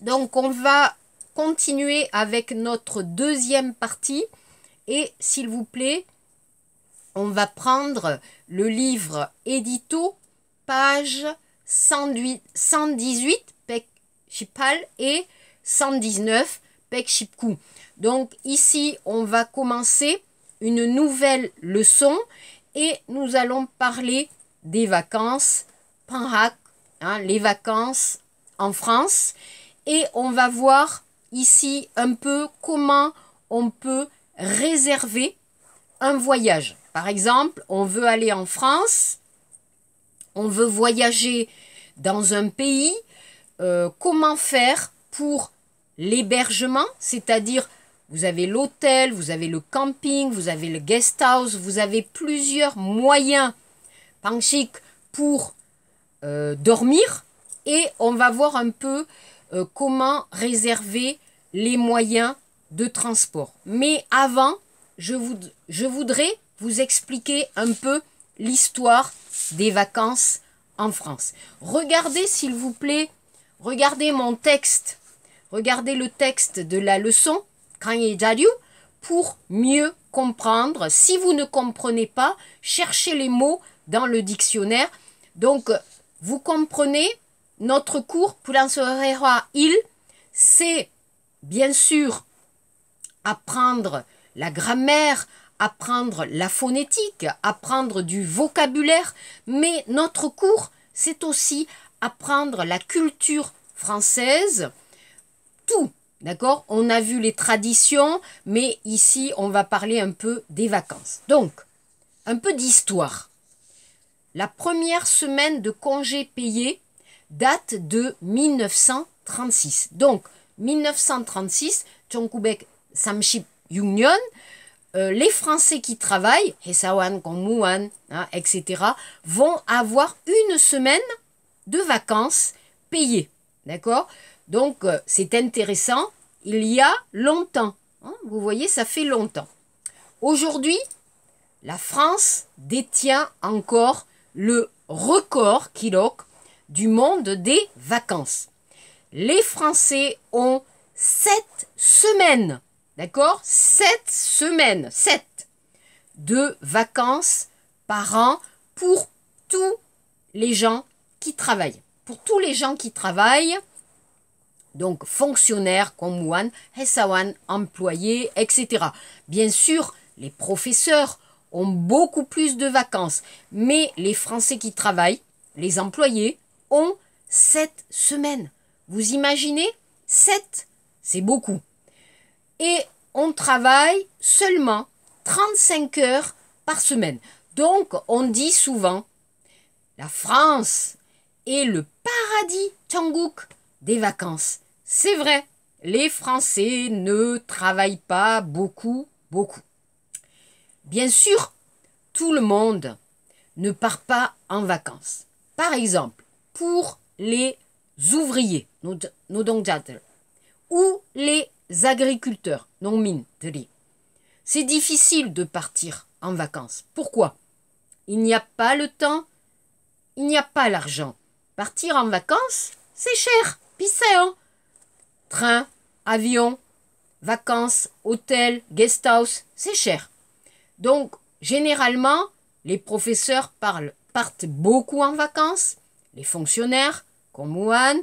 Donc on va continuer avec notre deuxième partie et s'il vous plaît, on va prendre le livre édito, page 118, Pekchipal et 119 Pekshipku. Donc ici, on va commencer une nouvelle leçon et nous allons parler des vacances, hein, les vacances en France et on va voir ici un peu comment on peut réserver un voyage. Par exemple, on veut aller en France, on veut voyager dans un pays, euh, comment faire pour l'hébergement, c'est-à-dire vous avez l'hôtel, vous avez le camping, vous avez le guest house, vous avez plusieurs moyens pour euh, dormir et on va voir un peu euh, comment réserver les moyens de transport. Mais avant, je, vous, je voudrais vous expliquer un peu l'histoire des vacances en France. Regardez, s'il vous plaît, regardez mon texte. Regardez le texte de la leçon, pour mieux comprendre. Si vous ne comprenez pas, cherchez les mots dans le dictionnaire. Donc, vous comprenez notre cours Sorera Il, c'est bien sûr apprendre la grammaire, apprendre la phonétique, apprendre du vocabulaire, mais notre cours, c'est aussi apprendre la culture française, tout, d'accord On a vu les traditions, mais ici, on va parler un peu des vacances. Donc, un peu d'histoire. La première semaine de congé payé, date de 1936. Donc, 1936, Samship Union, euh, les Français qui travaillent, Hessawan, Kongmuan, hein, etc., vont avoir une semaine de vacances payées. D'accord Donc, euh, c'est intéressant. Il y a longtemps. Hein, vous voyez, ça fait longtemps. Aujourd'hui, la France détient encore le record, Kilok, du monde des vacances. Les Français ont sept semaines, d'accord Sept semaines, sept de vacances par an pour tous les gens qui travaillent. Pour tous les gens qui travaillent, donc fonctionnaires, Wan Hessawan, employés, etc. Bien sûr, les professeurs ont beaucoup plus de vacances, mais les Français qui travaillent, les employés, ont 7 semaines. Vous imaginez 7 C'est beaucoup. Et on travaille seulement 35 heures par semaine. Donc on dit souvent la France est le paradis Tchangouk des vacances. C'est vrai, les Français ne travaillent pas beaucoup, beaucoup. Bien sûr, tout le monde ne part pas en vacances. Par exemple, pour les ouvriers, ou les agriculteurs, C'est difficile de partir en vacances. Pourquoi Il n'y a pas le temps, il n'y a pas l'argent. Partir en vacances, c'est cher. Pisséon. Hein. Train, avion, vacances, hôtel, guest house, c'est cher. Donc, généralement, les professeurs partent beaucoup en vacances les fonctionnaires, comme Wuhan,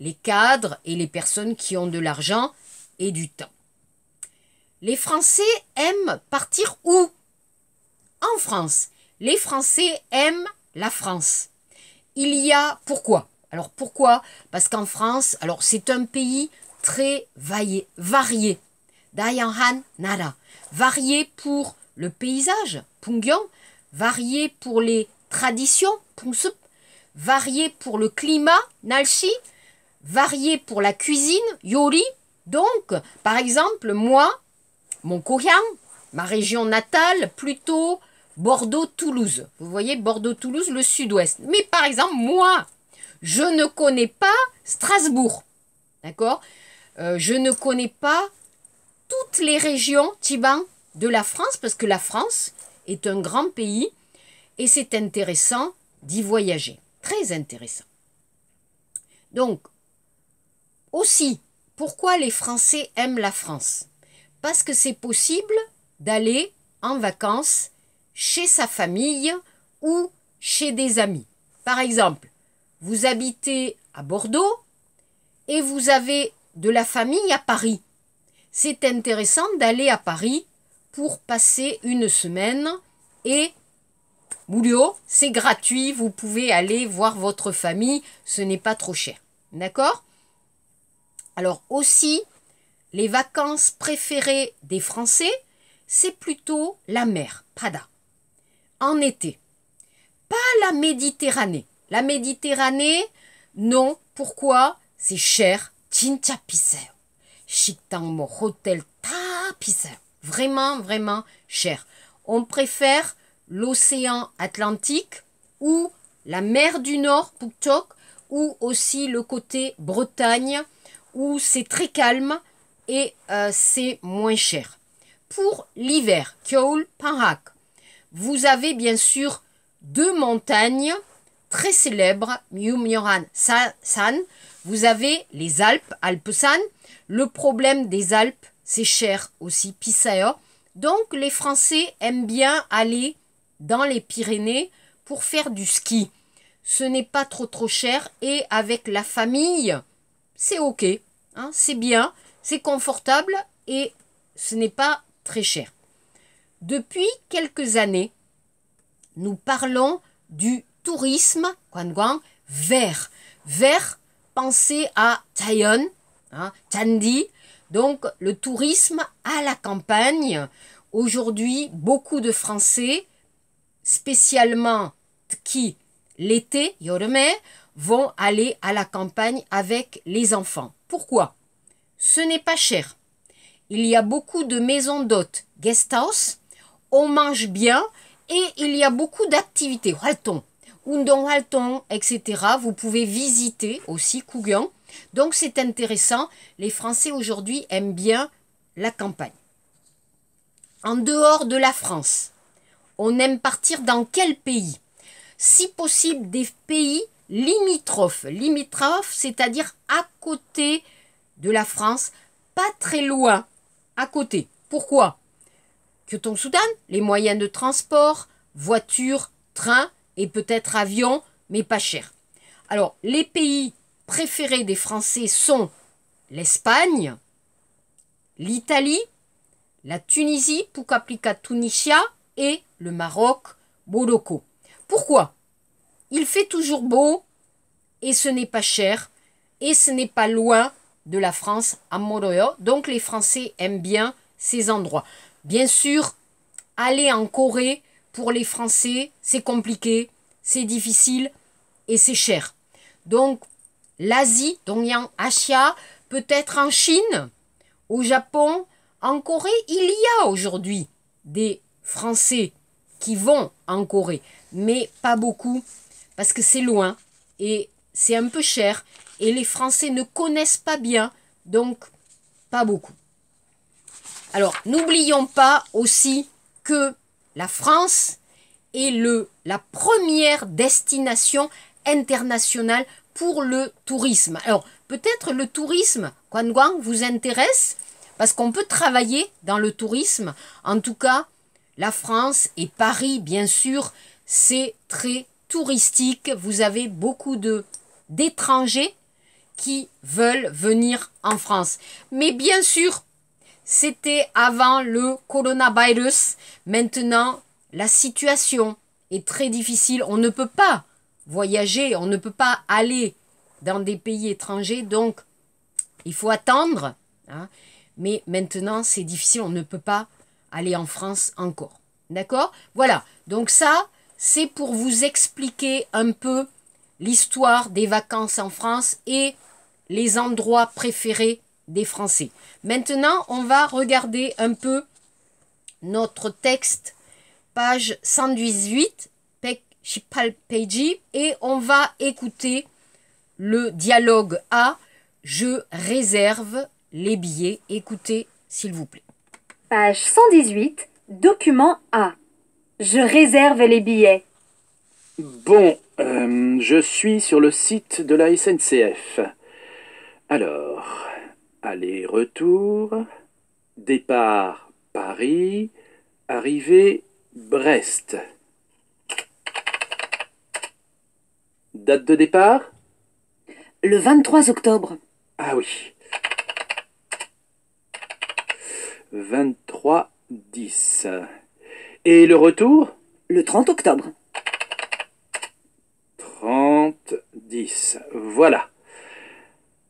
les cadres et les personnes qui ont de l'argent et du temps. Les Français aiment partir où En France. Les Français aiment la France. Il y a pourquoi Alors pourquoi Parce qu'en France, alors c'est un pays très varié, varié. Han Nara. Varié pour le paysage, Pungyong, varié pour les tradition, varié pour le climat, nalchi varié pour la cuisine, yori. Donc, par exemple, moi, mon coréen, ma région natale, plutôt Bordeaux-Toulouse. Vous voyez, Bordeaux-Toulouse, le sud-ouest. Mais par exemple, moi, je ne connais pas Strasbourg. D'accord euh, Je ne connais pas toutes les régions Tiban de la France, parce que la France est un grand pays et c'est intéressant d'y voyager. Très intéressant. Donc, aussi, pourquoi les Français aiment la France Parce que c'est possible d'aller en vacances chez sa famille ou chez des amis. Par exemple, vous habitez à Bordeaux et vous avez de la famille à Paris. C'est intéressant d'aller à Paris pour passer une semaine et Moulio, c'est gratuit, vous pouvez aller voir votre famille, ce n'est pas trop cher. D'accord Alors aussi, les vacances préférées des Français, c'est plutôt la mer, Prada, en été. Pas la Méditerranée. La Méditerranée, non. Pourquoi C'est cher. Chinchapiseo. Chitangmo, hôtel pisser Vraiment, vraiment cher. On préfère l'océan Atlantique ou la mer du Nord, Puktok, ou aussi le côté Bretagne, où c'est très calme et euh, c'est moins cher. Pour l'hiver, Kyoul Panhak, vous avez bien sûr deux montagnes très célèbres, Myumyoran San. Vous avez les Alpes, Alpesan. Le problème des Alpes, c'est cher aussi, pisaya. Donc les Français aiment bien aller dans les Pyrénées pour faire du ski. Ce n'est pas trop trop cher et avec la famille, c'est ok. Hein, c'est bien, c'est confortable et ce n'est pas très cher. Depuis quelques années, nous parlons du tourisme Guangguang vert. Vert, pensez à Taïon, hein, donc le tourisme à la campagne. Aujourd'hui, beaucoup de Français spécialement qui, l'été, yorome, vont aller à la campagne avec les enfants. Pourquoi Ce n'est pas cher. Il y a beaucoup de maisons d'hôtes, guest on mange bien et il y a beaucoup d'activités. Halton, Undon Halton, etc. Vous pouvez visiter aussi Kougan. Donc c'est intéressant. Les Français aujourd'hui aiment bien la campagne. En dehors de la France, on aime partir dans quel pays Si possible, des pays limitrophes. Limitrophes, c'est-à-dire à côté de la France, pas très loin, à côté. Pourquoi ton soudan les moyens de transport, voiture, train et peut-être avion, mais pas cher. Alors, les pays préférés des Français sont l'Espagne, l'Italie, la Tunisie, Poukaplika, Tunisia, et le Maroc Boloko. Pourquoi Il fait toujours beau et ce n'est pas cher et ce n'est pas loin de la France à Moroyo. Donc les Français aiment bien ces endroits. Bien sûr, aller en Corée pour les Français, c'est compliqué, c'est difficile et c'est cher. Donc l'Asie, Dongyang Asia, peut-être en Chine, au Japon, en Corée, il y a aujourd'hui des Français qui vont en Corée, mais pas beaucoup, parce que c'est loin et c'est un peu cher, et les Français ne connaissent pas bien, donc pas beaucoup. Alors, n'oublions pas aussi que la France est le, la première destination internationale pour le tourisme. Alors, peut-être le tourisme, Quan vous intéresse, parce qu'on peut travailler dans le tourisme. En tout cas, la France et Paris, bien sûr, c'est très touristique. Vous avez beaucoup d'étrangers qui veulent venir en France. Mais bien sûr, c'était avant le coronavirus. Maintenant, la situation est très difficile. On ne peut pas voyager, on ne peut pas aller dans des pays étrangers. Donc, il faut attendre. Hein. Mais maintenant, c'est difficile. On ne peut pas aller en France encore. D'accord Voilà, donc ça, c'est pour vous expliquer un peu l'histoire des vacances en France et les endroits préférés des Français. Maintenant, on va regarder un peu notre texte, page 118, et on va écouter le dialogue A, je réserve les billets. Écoutez, s'il vous plaît. Page 118, document A. Je réserve les billets. Bon, euh, je suis sur le site de la SNCF. Alors, aller-retour, départ Paris, arrivée Brest. Date de départ Le 23 octobre. Ah oui. 23 10. Et le retour Le 30 octobre. 30 10. Voilà.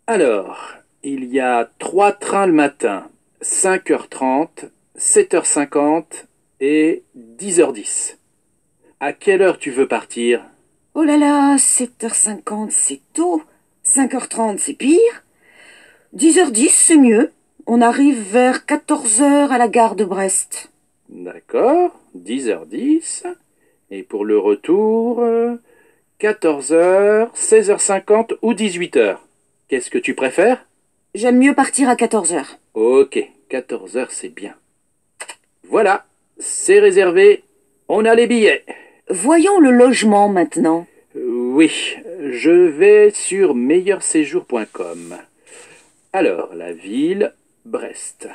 Alors, il y a trois trains le matin, 5h30, 7h50 et 10h10. À quelle heure tu veux partir Oh là là, 7h50 c'est tôt, 5h30 c'est pire, 10h10 c'est mieux. On arrive vers 14h à la gare de Brest. D'accord, 10h10. Et pour le retour, 14h, euh, 16h50 ou 18h. Qu'est-ce que tu préfères J'aime mieux partir à 14h. Ok, 14h c'est bien. Voilà, c'est réservé, on a les billets. Voyons le logement maintenant. Oui, je vais sur meilleurséjour.com. Alors, la ville, Brest.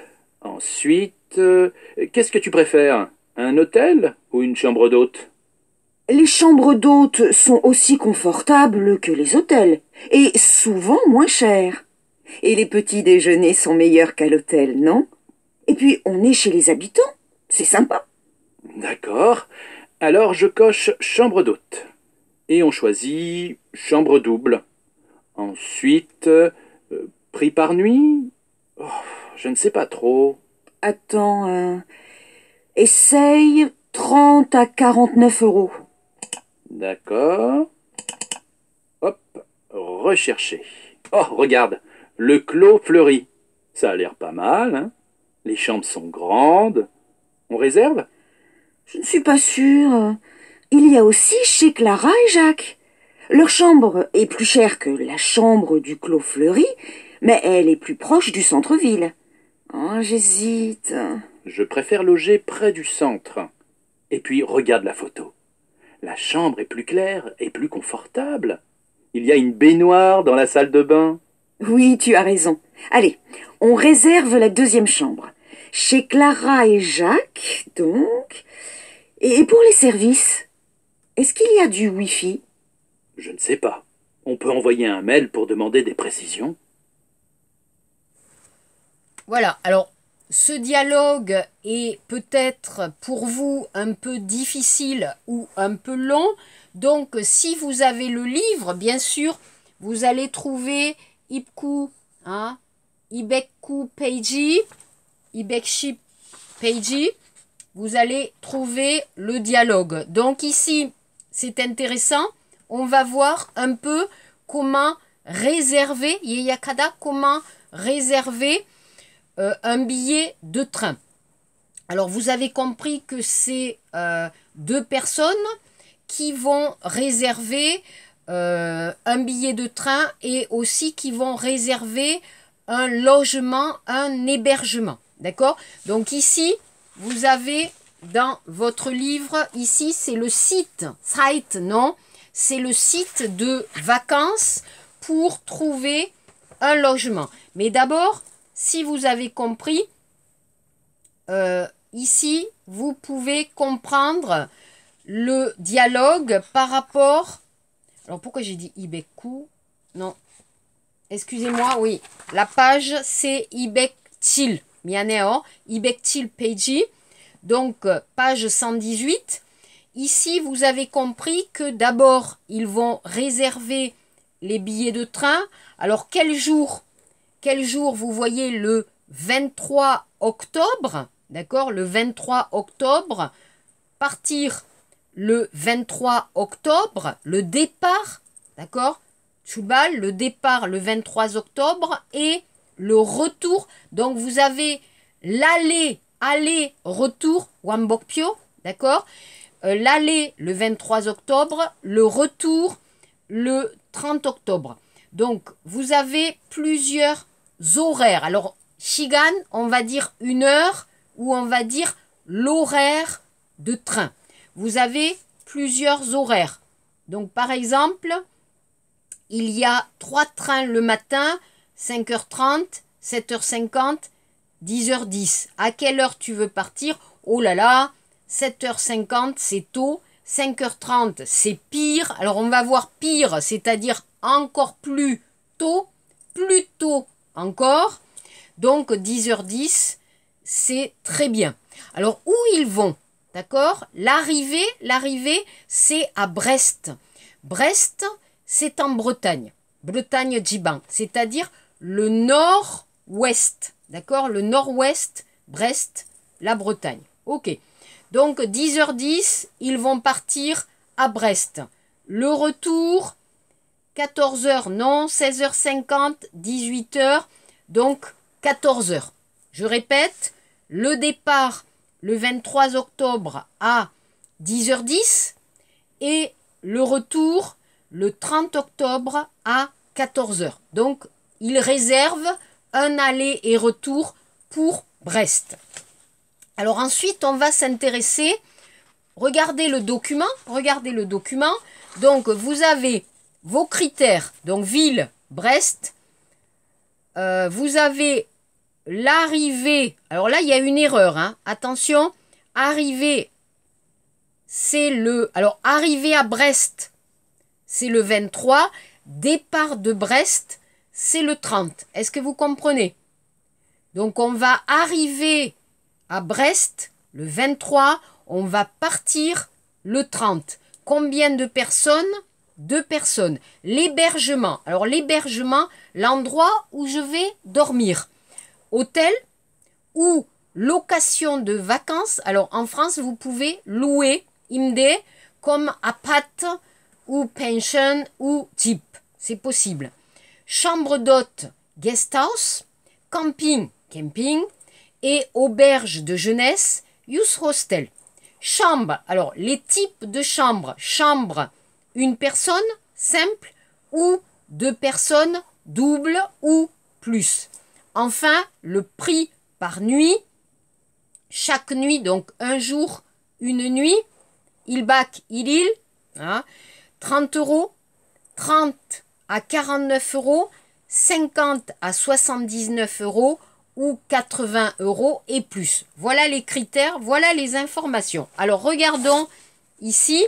Ensuite, euh, qu'est-ce que tu préfères Un hôtel ou une chambre d'hôte Les chambres d'hôtes sont aussi confortables que les hôtels, et souvent moins chères. Et les petits déjeuners sont meilleurs qu'à l'hôtel, non Et puis, on est chez les habitants, c'est sympa. D'accord, alors je coche chambre d'hôte. Et on choisit chambre double. Ensuite, euh, prix par nuit oh, je ne sais pas trop. Attends, euh, essaye 30 à 49 euros. D'accord. Hop, rechercher. Oh, regarde, le clos fleuri. Ça a l'air pas mal, hein Les chambres sont grandes. On réserve Je ne suis pas sûre. Il y a aussi chez Clara et Jacques. Leur chambre est plus chère que la chambre du clos fleuri, mais elle est plus proche du centre-ville. Oh, j'hésite. Je préfère loger près du centre. Et puis regarde la photo. La chambre est plus claire et plus confortable. Il y a une baignoire dans la salle de bain. Oui, tu as raison. Allez, on réserve la deuxième chambre. Chez Clara et Jacques, donc. Et pour les services, est-ce qu'il y a du Wi-Fi Je ne sais pas. On peut envoyer un mail pour demander des précisions. Voilà, alors ce dialogue est peut-être pour vous un peu difficile ou un peu long. Donc si vous avez le livre, bien sûr, vous allez trouver ibku, hein, Ibekku Peiji, Ibekshi Peiji. Vous allez trouver le dialogue. Donc ici, c'est intéressant. On va voir un peu comment réserver, Yeyakada, comment réserver euh, un billet de train. Alors vous avez compris que c'est euh, deux personnes qui vont réserver euh, un billet de train et aussi qui vont réserver un logement, un hébergement. D'accord Donc ici, vous avez dans votre livre, ici c'est le site, site non C'est le site de vacances pour trouver un logement. Mais d'abord, si vous avez compris, euh, ici, vous pouvez comprendre le dialogue par rapport... Alors, pourquoi j'ai dit Ibeku Non. Excusez-moi, oui. La page, c'est Ibektil. Mianeo. Ibektil pagey. Donc, page 118. Ici, vous avez compris que d'abord, ils vont réserver les billets de train. Alors, quel jour quel jour vous voyez le 23 octobre, d'accord Le 23 octobre, partir le 23 octobre, le départ, d'accord Choubal, le départ le 23 octobre et le retour. Donc vous avez l'aller, aller, retour, Wambokpio, d'accord euh, L'aller le 23 octobre, le retour le 30 octobre. Donc vous avez plusieurs horaires. Alors, Shigan, on va dire une heure ou on va dire l'horaire de train. Vous avez plusieurs horaires. Donc, par exemple, il y a trois trains le matin, 5h30, 7h50, 10h10. À quelle heure tu veux partir Oh là là, 7h50, c'est tôt. 5h30, c'est pire. Alors on va voir pire, c'est-à-dire encore plus tôt. Plus tôt, encore. Donc 10h10, c'est très bien. Alors où ils vont D'accord L'arrivée, l'arrivée, c'est à Brest. Brest, c'est en Bretagne. bretagne djiban cest c'est-à-dire le nord-ouest. D'accord Le nord-ouest, Brest, la Bretagne. Ok. Donc 10h10, ils vont partir à Brest. Le retour, 14h, non. 16h50, 18h, donc 14h. Je répète, le départ le 23 octobre à 10h10 et le retour le 30 octobre à 14h. Donc, il réserve un aller et retour pour Brest. Alors ensuite, on va s'intéresser, regardez le document, regardez le document. Donc, vous avez vos critères, donc ville, Brest, euh, vous avez l'arrivée, alors là il y a une erreur, hein. attention, arrivée, c'est le, alors arrivée à Brest, c'est le 23, départ de Brest, c'est le 30. Est-ce que vous comprenez Donc on va arriver à Brest le 23, on va partir le 30. Combien de personnes deux personnes. L'hébergement. Alors l'hébergement, l'endroit où je vais dormir. Hôtel ou location de vacances. Alors en France, vous pouvez louer IMD comme APAT ou pension ou type. C'est possible. Chambre d'hôte, guest house, camping, camping et auberge de jeunesse, youth hostel. Chambre. Alors les types de chambres. chambre une personne simple ou deux personnes double ou plus. Enfin, le prix par nuit, chaque nuit, donc un jour, une nuit, il bac, il il, hein, 30 euros, 30 à 49 euros, 50 à 79 euros ou 80 euros et plus. Voilà les critères, voilà les informations. Alors regardons ici,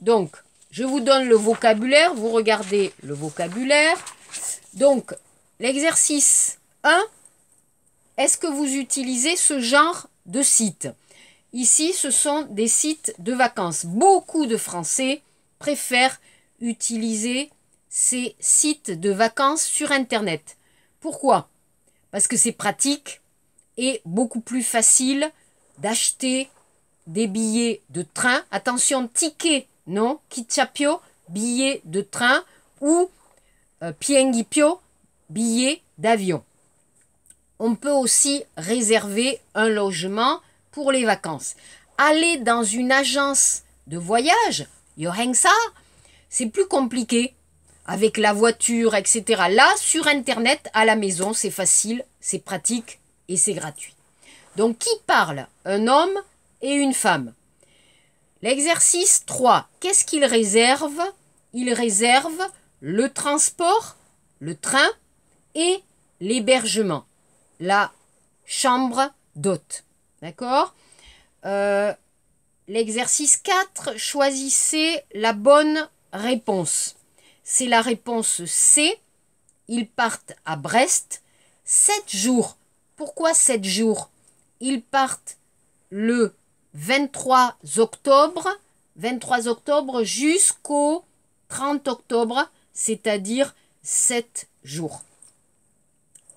donc je vous donne le vocabulaire, vous regardez le vocabulaire. Donc, l'exercice 1, est-ce que vous utilisez ce genre de site Ici, ce sont des sites de vacances. Beaucoup de Français préfèrent utiliser ces sites de vacances sur Internet. Pourquoi Parce que c'est pratique et beaucoup plus facile d'acheter des billets de train. Attention, tickets non Kichapio, billet de train, ou euh, Piengipio, billet d'avion. On peut aussi réserver un logement pour les vacances. Aller dans une agence de voyage, Yohengsa, c'est plus compliqué. Avec la voiture, etc. Là, sur Internet, à la maison, c'est facile, c'est pratique et c'est gratuit. Donc, qui parle Un homme et une femme L'exercice 3, qu'est-ce qu'il réserve Il réserve le transport, le train et l'hébergement, la chambre d'hôte. D'accord euh, L'exercice 4, choisissez la bonne réponse. C'est la réponse C. Ils partent à Brest 7 jours. Pourquoi 7 jours Ils partent le 23 octobre, 23 octobre jusqu'au 30 octobre, c'est-à-dire 7 jours.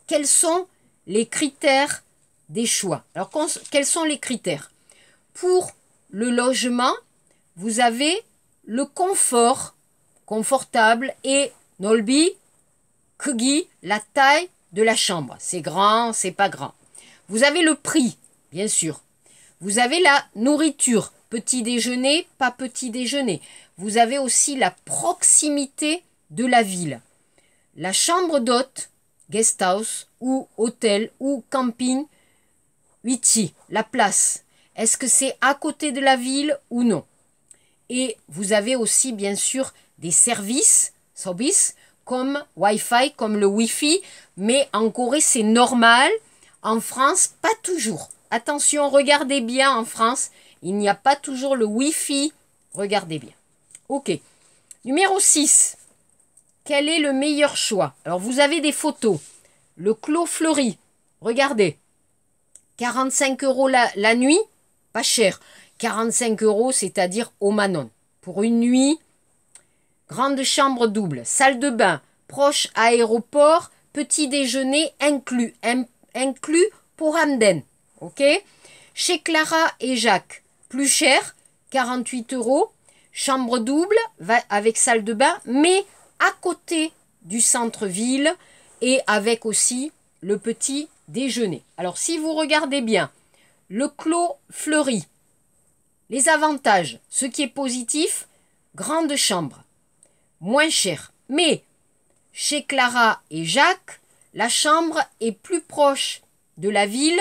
Quels sont les critères des choix Alors, quels sont les critères Pour le logement, vous avez le confort, confortable, et Nolbi, Kugi, la taille de la chambre. C'est grand, c'est pas grand. Vous avez le prix, bien sûr. Vous avez la nourriture, petit déjeuner, pas petit déjeuner. Vous avez aussi la proximité de la ville. La chambre d'hôte, guest house ou hôtel ou camping, Huiti, la place. Est-ce que c'est à côté de la ville ou non Et vous avez aussi bien sûr des services, services comme Wi-Fi, comme le Wi-Fi, mais en Corée c'est normal, en France pas toujours. Attention, regardez bien en France, il n'y a pas toujours le Wi-Fi. Regardez bien. Ok. Numéro 6. Quel est le meilleur choix Alors, vous avez des photos. Le clos fleuri. Regardez. 45 euros la, nuit. Pas cher. 45 euros, c'est-à-dire au Manon. Pour une nuit, grande chambre double, salle de bain, proche aéroport, petit déjeuner inclus, inclus pour Amden. Ok Chez Clara et Jacques, plus cher, 48 euros. Chambre double avec salle de bain, mais à côté du centre-ville et avec aussi le petit déjeuner. Alors si vous regardez bien, le clos fleuri, les avantages, ce qui est positif, grande chambre, moins cher. Mais chez Clara et Jacques, la chambre est plus proche de la ville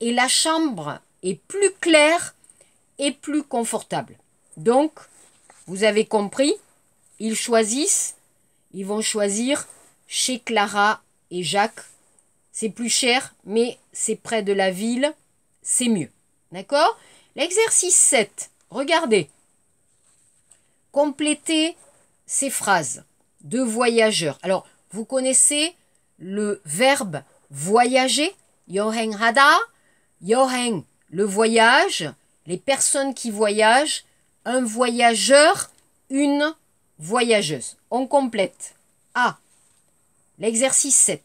et la chambre est plus claire et plus confortable. Donc, vous avez compris, ils choisissent, ils vont choisir chez Clara et Jacques. C'est plus cher, mais c'est près de la ville, c'est mieux. D'accord L'exercice 7, regardez. Complétez ces phrases de voyageurs. Alors, vous connaissez le verbe voyager, hada. Yoreng, le voyage, les personnes qui voyagent, un voyageur, une voyageuse. On complète. A. L'exercice 7.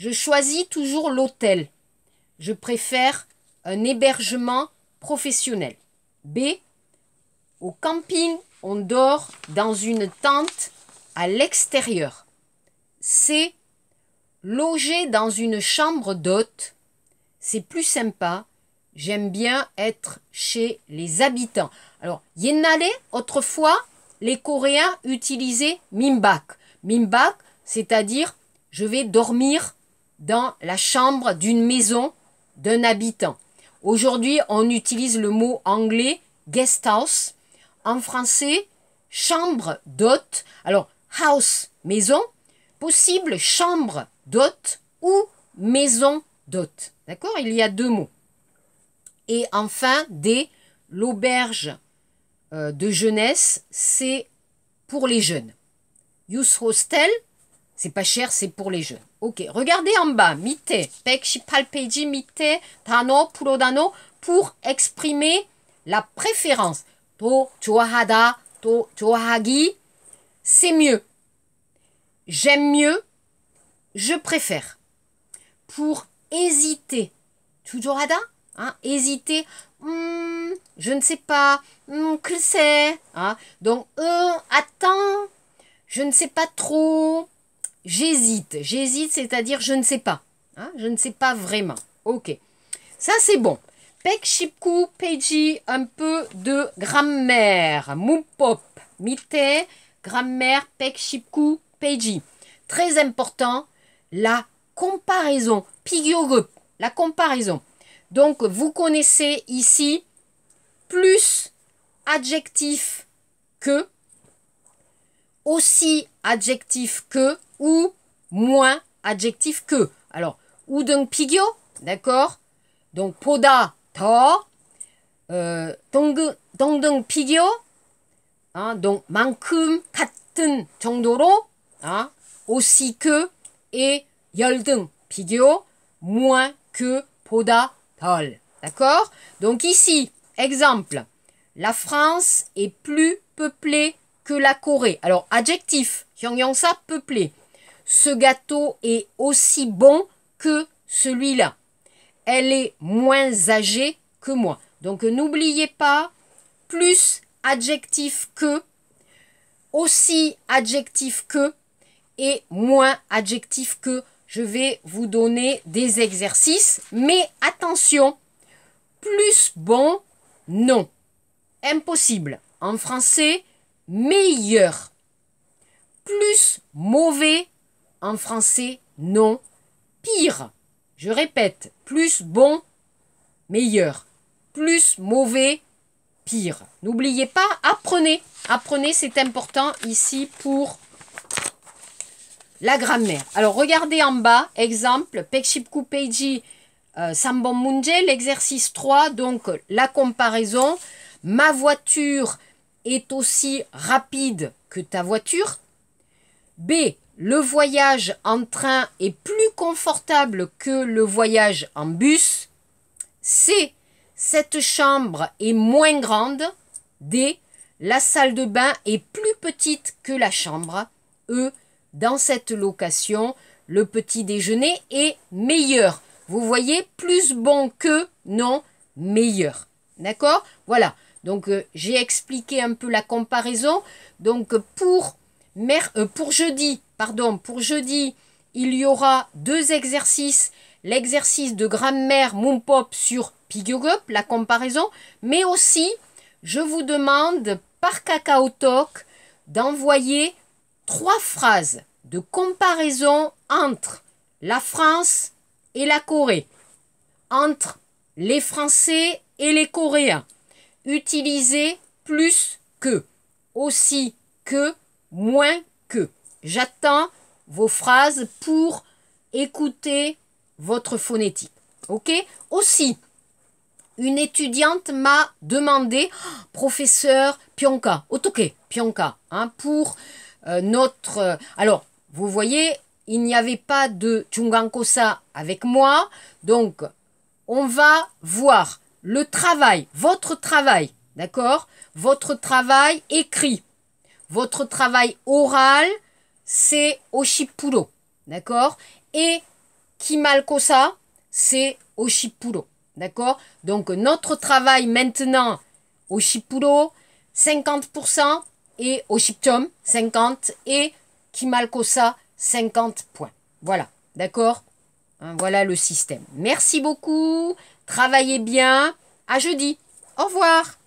Je choisis toujours l'hôtel. Je préfère un hébergement professionnel. B. Au camping, on dort dans une tente à l'extérieur. C. Loger dans une chambre d'hôte, c'est plus sympa. J'aime bien être chez les habitants. Alors, Yennale, autrefois, les Coréens utilisaient mimbak. Mimbak, c'est-à-dire je vais dormir dans la chambre d'une maison d'un habitant. Aujourd'hui, on utilise le mot anglais guest house. En français, chambre d'hôte. Alors, house, maison, possible chambre d'hôte ou maison d'hôte. D'accord Il y a deux mots. Et enfin, des, l'auberge euh, de jeunesse, c'est pour les jeunes. Youth Hostel, c'est pas cher, c'est pour les jeunes. Ok, regardez en bas, mite, 118 palpeji, mite, tano, dano, pour exprimer la préférence. To, chohada, to, chohagi, c'est mieux j'aime mieux, je préfère. Pour hésiter, toujours Ada, hein, hésiter, hmm, je ne sais pas, hmm, que c'est, hein. donc attends, je ne sais pas trop, j'hésite, j'hésite, c'est-à-dire je ne sais pas, hein, je ne sais pas vraiment. Ok, ça c'est bon. Pek Shipku, Peiji, un peu de grammaire. Moupop, Mite, grammaire, Pek Shipku, Peiji. Très important, la comparaison. Pigyogu, la comparaison. Donc, vous connaissez ici plus adjectif que, aussi adjectif que ou moins adjectif que. Alors, d'un pigyo, d'accord Donc, poda to, euh, dong pigyo, hein, donc mankum katten 정도로 Hein, aussi que et yolden piggyo moins que poda Paul D'accord Donc ici, exemple, la France est plus peuplée que la Corée. Alors, adjectif, peuplé. Ce gâteau est aussi bon que celui-là. Elle est moins âgée que moi. Donc, n'oubliez pas, plus adjectif que, aussi adjectif que, et moins adjectif que je vais vous donner des exercices. Mais attention, plus bon, non. Impossible. En français, meilleur. Plus mauvais, en français, non. Pire. Je répète, plus bon, meilleur. Plus mauvais, pire. N'oubliez pas, apprenez. Apprenez, c'est important ici pour la grammaire. Alors regardez en bas, exemple, Pekshipku Peiji euh, Sambon Munje, l'exercice 3, donc la comparaison. Ma voiture est aussi rapide que ta voiture. B. Le voyage en train est plus confortable que le voyage en bus. C. Cette chambre est moins grande. D. La salle de bain est plus petite que la chambre. E dans cette location, le petit déjeuner est meilleur. Vous voyez, plus bon que, non, meilleur. D'accord Voilà. Donc, euh, j'ai expliqué un peu la comparaison. Donc, pour, euh, pour jeudi, pardon, pour jeudi, il y aura deux exercices. L'exercice de grammaire Pop sur Up, la comparaison, mais aussi, je vous demande par Cacao Talk d'envoyer trois phrases de comparaison entre la France et la Corée, entre les Français et les Coréens. Utilisez plus que, aussi que, moins que. J'attends vos phrases pour écouter votre phonétique. OK Aussi, une étudiante m'a demandé, oh, professeur Pionka, Pionka, hein, pour euh, notre... Euh, alors, vous voyez, il n'y avait pas de Chungankosa avec moi. Donc, on va voir le travail, votre travail, d'accord Votre travail écrit, votre travail oral, c'est Oshipuro, d'accord Et Kimalkosa, c'est Oshipuro, d'accord Donc, notre travail maintenant, Oshipuro, 50% et Oshipchom, 50% et qui malco ça 50 points. Voilà, d'accord hein, Voilà le système. Merci beaucoup, travaillez bien, à jeudi, au revoir